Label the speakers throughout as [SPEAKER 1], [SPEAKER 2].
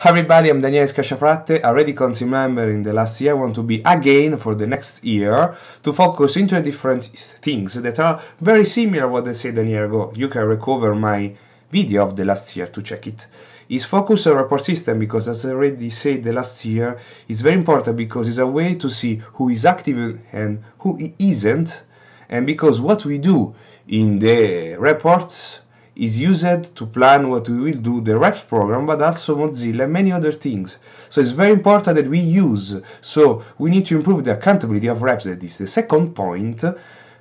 [SPEAKER 1] Hi everybody, I'm Daniele Scasciafratte. Already council member in the last year, I want to be again for the next year to focus into different things that are very similar what I said a year ago. You can recover my video of the last year to check it. Is focus on report system because as I already said the last year is very important because it's a way to see who is active and who isn't and because what we do in the reports is used to plan what we will do, the Reps program, but also Mozilla and many other things. So it's very important that we use. So we need to improve the accountability of Reps. That is the second point,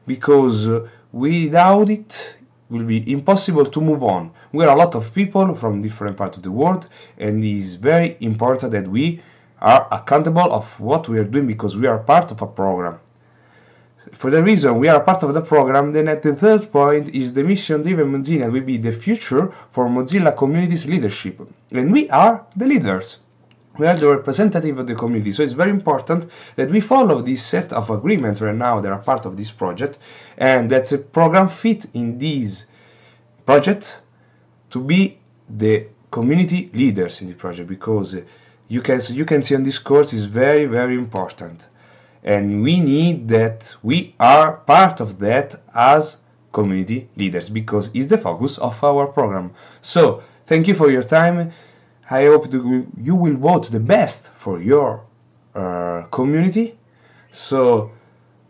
[SPEAKER 1] because without it, will be impossible to move on. We are a lot of people from different parts of the world, and it is very important that we are accountable of what we are doing because we are part of a program. For the reason we are part of the program, then at the third point is the mission-driven Mozilla will be the future for Mozilla community's leadership. And we are the leaders. We are the representative of the community, so it's very important that we follow this set of agreements right now that are part of this project, and that the program fit in this project to be the community leaders in the project because you can you can see on this course is very very important and we need that we are part of that as community leaders because it's the focus of our program so thank you for your time i hope you will vote the best for your uh, community so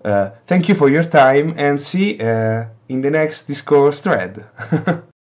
[SPEAKER 1] uh, thank you for your time and see uh, in the next discourse thread